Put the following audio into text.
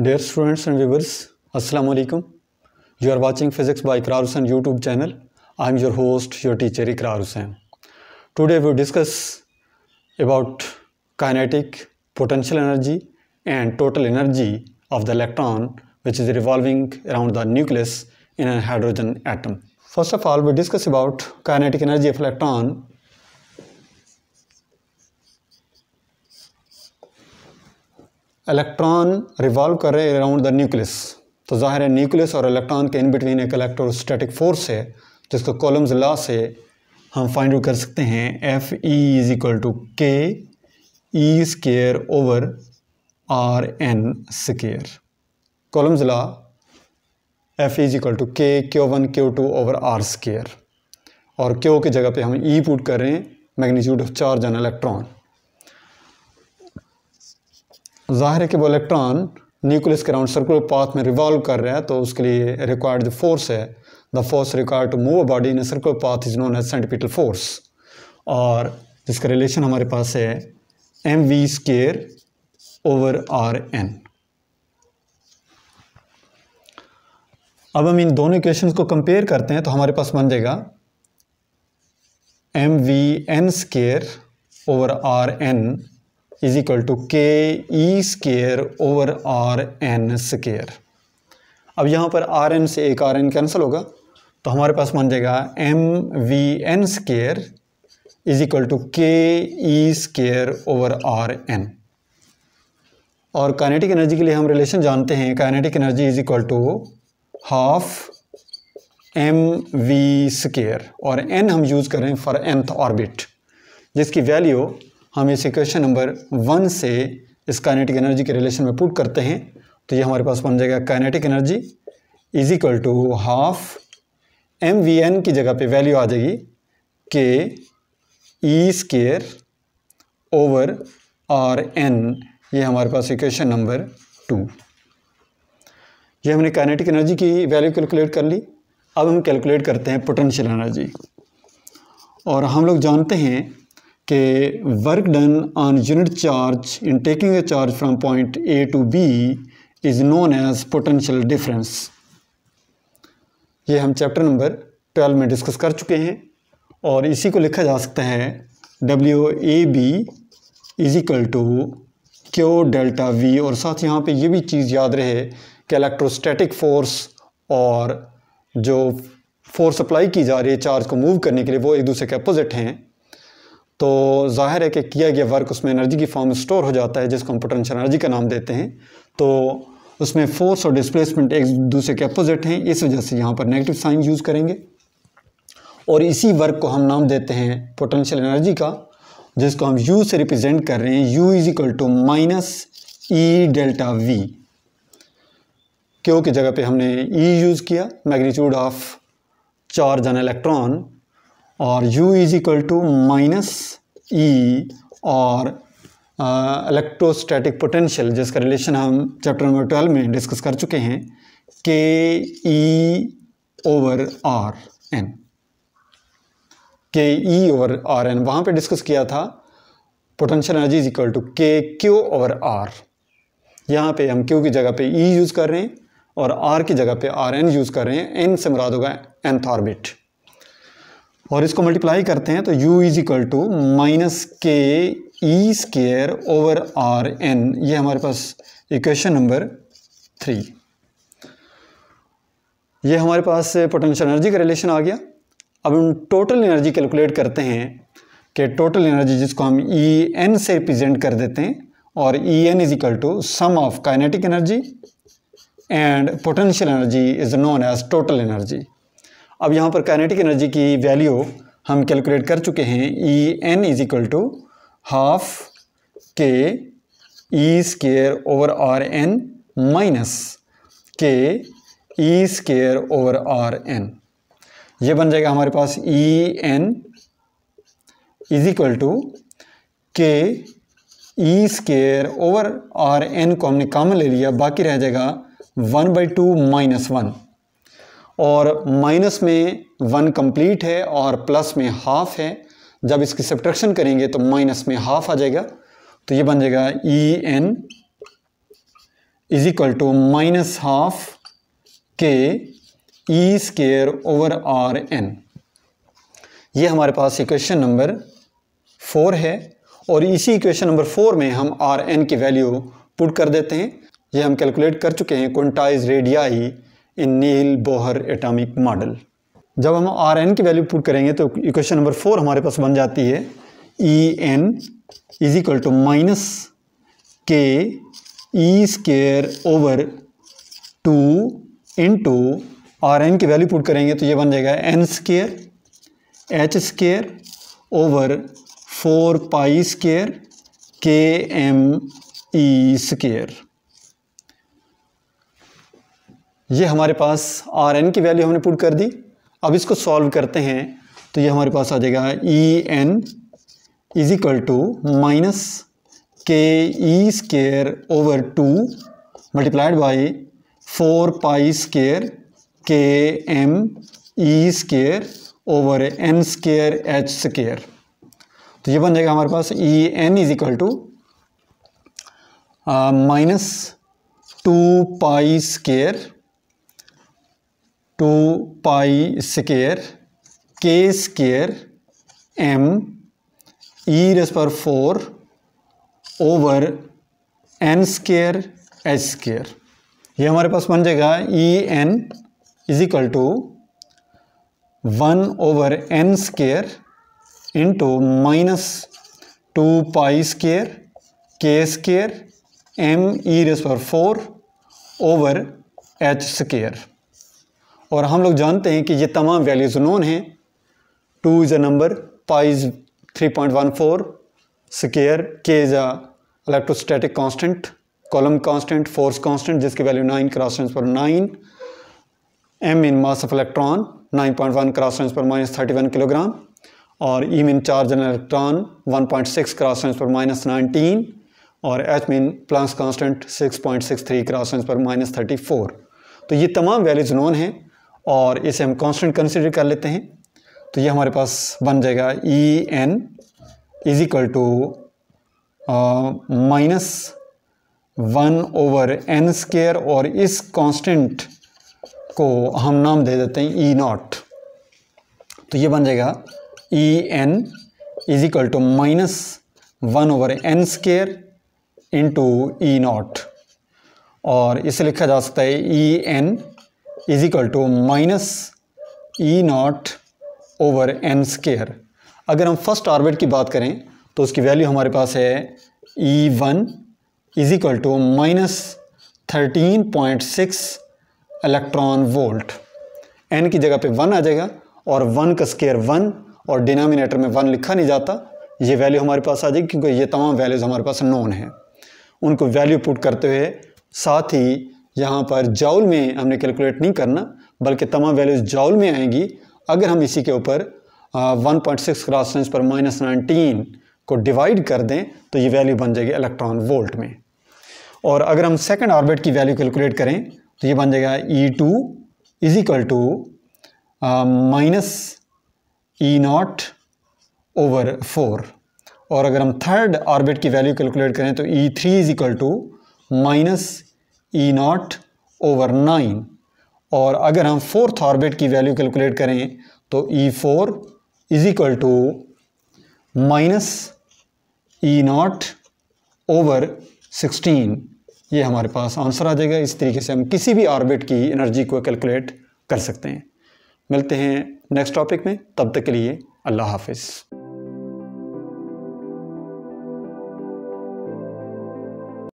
Dear students and viewers, Assalamu alaikum. You are watching Physics by Ikrar Hussain YouTube channel. I am your host, your teacher Ikrar Hussain. Today we will discuss about kinetic, potential energy and total energy of the electron which is revolving around the nucleus in a hydrogen atom. First of all, we discuss about kinetic energy of electron electron revolve कर रहे around the nucleus तो ज़ाहिर है nucleus और electron के in between एक electrostatic force है जिसको कॉलम्स लॉ से हम फाइंड आउट कर सकते हैं F E is equal to K E square over R N square Coulomb's law F is equal to K Q one Q two over R square और Q की जगह पे हम ई e पुट कर रहे हैं magnitude of charge on electron ज़ाहिर है कि वो इलेक्ट्रॉन न्यूक्लियस के राउंड सर्कुलर पाथ में रिवॉल्व कर रहा है तो उसके लिए रिक्वायर्ड जो फोर्स है the force required to move a body in circular path is known as centripetal force और जिसका रिलेशन हमारे पास है M V square over R N अब हम इन दोनों इक्वेशन को कंपेयर करते हैं तो हमारे पास बन जाएगा M V N square over R N is equal to K E square over R N square अब यहाँ पर आर एन से एक आर एन कैंसिल होगा तो हमारे पास मान जाएगा M V N square is equal to K E square over R N और काइनेटिक एनर्जी के लिए हम रिलेशन जानते हैं kinetic energy is equal to half M V square और एन हम यूज़ करें फॉर एंथ ऑर्बिट जिसकी वैल्यू हम इस इक्वेशन नंबर वन से इस काइनेटिक एनर्जी के रिलेशन में पुट करते हैं तो ये हमारे पास बन जाएगा kinetic energy is equal to half M V N की जगह पे वैल्यू आ जाएगी K E square over R N ये हमारे पास इक्वेशन नंबर टू ये हमने काइनेटिक एनर्जी की वैल्यू कैलकुलेट कर ली अब हम कैलकुलेट करते हैं पोटेंशियल एनर्जी और हम लोग जानते हैं कि work done on unit charge in taking a charge from point A to B is known as potential difference ये हम चैप्टर नंबर ट्वेल्व में डिस्कस कर चुके हैं और इसी को लिखा जा सकता है W A B is equal to Q delta V और साथ यहाँ पे ये भी चीज़ याद रहे कि इलेक्ट्रोस्टैटिक फोर्स और जो फोर्स अप्लाई की जा रही है चार्ज को मूव करने के लिए वो एक दूसरे के अपोजिट हैं तो जाहिर है कि किया गया वर्क उसमें एनर्जी की फॉर्म स्टोर हो जाता है जिसको हम पोटेंशियल एनर्जी का नाम देते हैं तो उसमें फोर्स और डिस्प्लेसमेंट एक दूसरे के अपोजिट हैं इस वजह से यहाँ पर नेगेटिव साइन यूज़ करेंगे और इसी वर्क को हम नाम देते हैं पोटेंशियल एनर्जी का जिसको हम यू से रिप्रेजेंट कर रहे हैं U is equal to minus E delta V क्यों की जगह पे हमने ई e यूज़ किया magnitude of charge on electron और u is equal to minus E और इलेक्ट्रोस्टैटिक पोटेंशियल जिसका रिलेशन हम चैप्टर नंबर ट्वेल्व में डिस्कस कर चुके हैं के ई ओवर आर एन के ई ओवर आर एन वहाँ पे डिस्कस किया था potential energy is equal to K Q over R यहाँ पे हम क्यू की जगह पे ई e यूज़ कर रहे हैं और आर की जगह पे आर एन यूज़ कर रहे हैं एन से मुराद होगा ऑर्बिट और इसको मल्टीप्लाई करते हैं तो u is equal to minus K E square over R N ये हमारे पास इक्वेशन नंबर थ्री ये हमारे पास पोटेंशियल एनर्जी का रिलेशन आ गया अब हम टोटल एनर्जी कैलकुलेट करते हैं कि टोटल एनर्जी जिसको हम ई e एन से रिप्रेजेंट कर देते हैं और E N is equal to sum of kinetic energy and potential energy is known as total energy अब यहाँ पर काइनेटिक एनर्जी की वैल्यू हम कैलकुलेट कर चुके हैं E N is equal to half K E square over R N minus K E square over R N ये बन जाएगा हमारे पास E N is equal to K E square over R N को हमने कॉमन ले लिया बाकी रह जाएगा one by two minus one और माइनस में वन कंप्लीट है और प्लस में हाफ है जब इसकी सब्ट्रैक्शन करेंगे तो माइनस में हाफ आ जाएगा तो ये बन जाएगा E N is equal to minus half K E square over R N ये हमारे पास इक्वेशन नंबर फोर है और इसी इक्वेशन नंबर फोर में हम आर एन की वैल्यू पुट कर देते हैं ये हम कैलकुलेट कर चुके हैं quantized radii in Niels Bohr atomic model जब हम आर एन की वैल्यू पुट करेंगे तो इक्वेशन नंबर फोर हमारे पास बन जाती है E N is equal to minus K E square over two into R N की वैल्यू पुट करेंगे तो ये बन जाएगा N square H square over four pi square K M E square ये हमारे पास आर एन की वैल्यू हमने पुट कर दी अब इसको सॉल्व करते हैं तो ये हमारे पास आ जाएगा E N is equal to minus K E square over two multiplied by four pi square K M E square over N square H square तो ये बन जाएगा हमारे पास E N is equal to minus two pi square two pi square K square M E raise पर four over N square H square ये हमारे पास बन जाएगा E N is equal to one over N square into minus two pi square K square M E raise पर four over H square और हम लोग जानते हैं कि ये तमाम वैल्यूज़ नोन हैं two is a number pi's three point one four square K is a electrostatic constant coulomb constant force constant जिसकी वैल्यू नाइन क्रॉस ट्रेंस पर nine M in mass of electron nine point one cross ten raise पर minus thirty one kilogram और E mean charge in electron one point six cross ten raise पर minus nineteen और H mean plus constant six point six three cross ten raise पर minus thirty four तो ये तमाम values known हैं और इसे हम कांस्टेंट कंसिडर कर लेते हैं तो ये हमारे पास बन जाएगा E N is equal to minus one over N square और इस कांस्टेंट को हम नाम दे देते हैं ई e नॉट तो ये बन जाएगा E N is equal to minus one over N square into E naught और इसे लिखा जा सकता है E e N is equal to minus E naught over N square अगर हम फर्स्ट ऑर्बिट की बात करें तो उसकी वैल्यू हमारे पास है E one is equal to minus thirteen point six electron volt N की जगह पे वन आ जाएगा और वन का स्केयर वन और डिनोमिनेटर में वन लिखा नहीं जाता ये वैल्यू हमारे पास आ जाएगी क्योंकि ये तमाम वैल्यूज़ हमारे पास नॉन है उनको वैल्यू पुट करते हुए साथ ही यहाँ पर जाउल में हमने कैलकुलेट नहीं करना बल्कि तमाम वैल्यूज़ जाउल में आएंगी अगर हम इसी के ऊपर वन पॉइंट सिक्स क्रॉस पर माइनस नाइनटीन को डिवाइड कर दें तो ये वैल्यू बन जाएगी इलेक्ट्रॉन वोल्ट में और अगर हम सेकंड ऑर्बिट की वैल्यू कैलकुलेट करें तो ये बन जाएगा E two is equal to minus E naught over four और अगर हम थर्ड ऑर्बिट की वैल्यू कैलकुलेट करें तो E three is equal to minus E naught over nine और अगर हम फोर्थ ऑर्बिट की वैल्यू कैलकुलेट करें तो E four is equal to minus E naught over sixteen ये हमारे पास आंसर आ जाएगा इस तरीके से हम किसी भी ऑर्बिट की एनर्जी को कैलकुलेट कर सकते हैं मिलते हैं नेक्स्ट टॉपिक में तब तक के लिए अल्लाह हाफिज़